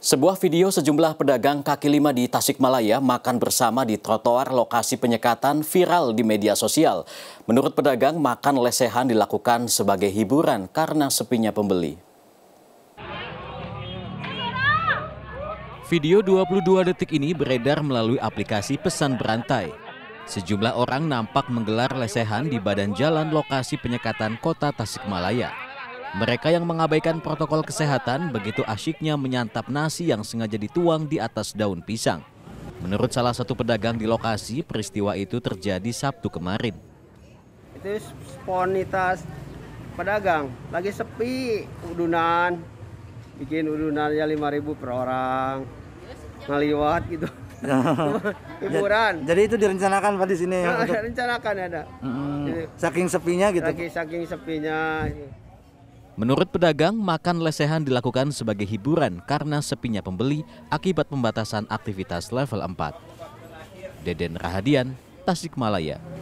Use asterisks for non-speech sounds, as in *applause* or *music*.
Sebuah video sejumlah pedagang kaki lima di Tasikmalaya makan bersama di trotoar lokasi penyekatan viral di media sosial. Menurut pedagang, makan lesehan dilakukan sebagai hiburan karena sepinya pembeli. Video 22 detik ini beredar melalui aplikasi pesan berantai. Sejumlah orang nampak menggelar lesehan di badan jalan lokasi penyekatan kota Tasikmalaya. Mereka yang mengabaikan protokol kesehatan begitu asyiknya menyantap nasi yang sengaja dituang di atas daun pisang. Menurut salah satu pedagang di lokasi, peristiwa itu terjadi Sabtu kemarin. Itu spontanitas pedagang, lagi sepi udunan, bikin udunannya 5000 per orang, ngaliwat gitu. *laughs* hiburan. Jadi, jadi itu direncanakan pak di sini. Ya, *laughs* untuk... Rencanakan ada. Ya, mm -hmm. Saking sepinya gitu. Saking saking sepinya. Gitu. Menurut pedagang, makan lesehan dilakukan sebagai hiburan karena sepinya pembeli akibat pembatasan aktivitas level 4. Deden Rahadian, Tasikmalaya.